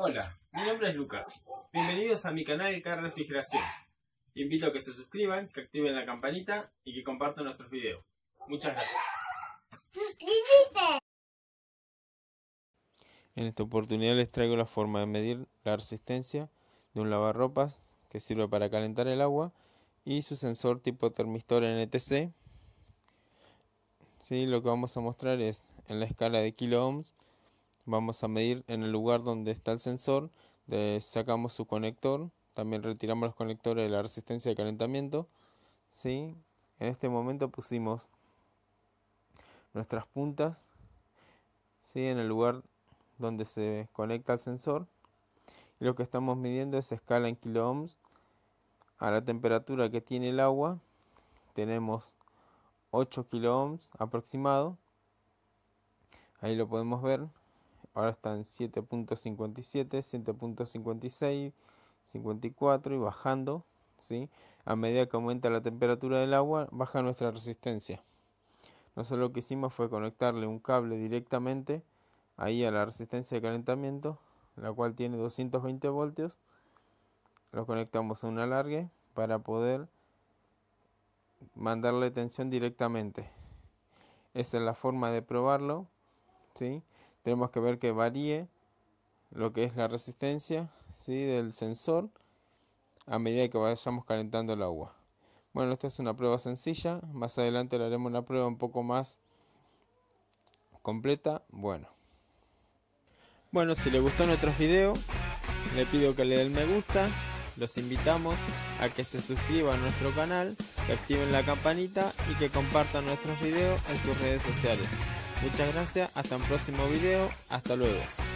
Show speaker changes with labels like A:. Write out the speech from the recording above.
A: Hola, mi nombre es Lucas. Bienvenidos a mi canal de carga Refrigeración. Invito a que se suscriban, que activen la campanita y que compartan nuestros videos. Muchas gracias. ¡Suscríbete! En esta oportunidad les traigo la forma de medir la resistencia de un lavarropas que sirve para calentar el agua y su sensor tipo termistor NTC. Sí, lo que vamos a mostrar es en la escala de kilo ohms vamos a medir en el lugar donde está el sensor, sacamos su conector, también retiramos los conectores de la resistencia de calentamiento. ¿sí? En este momento pusimos nuestras puntas ¿sí? en el lugar donde se conecta el sensor. lo que estamos midiendo es escala en ohms A la temperatura que tiene el agua tenemos 8 ohms aproximado. Ahí lo podemos ver ahora está en 7.57, 7.56, 54 y bajando, ¿sí? A medida que aumenta la temperatura del agua, baja nuestra resistencia. Nosotros lo que hicimos fue conectarle un cable directamente ahí a la resistencia de calentamiento, la cual tiene 220 voltios. Lo conectamos a un alargue para poder mandarle tensión directamente. Esa es la forma de probarlo, ¿sí? tenemos que ver que varíe lo que es la resistencia ¿sí? del sensor a medida que vayamos calentando el agua. Bueno, esta es una prueba sencilla. Más adelante le haremos una prueba un poco más completa. Bueno. Bueno, si les gustó nuestro video, le pido que le den me gusta. Los invitamos a que se suscriban a nuestro canal, que activen la campanita y que compartan nuestros videos en sus redes sociales. Muchas gracias, hasta un próximo video, hasta luego.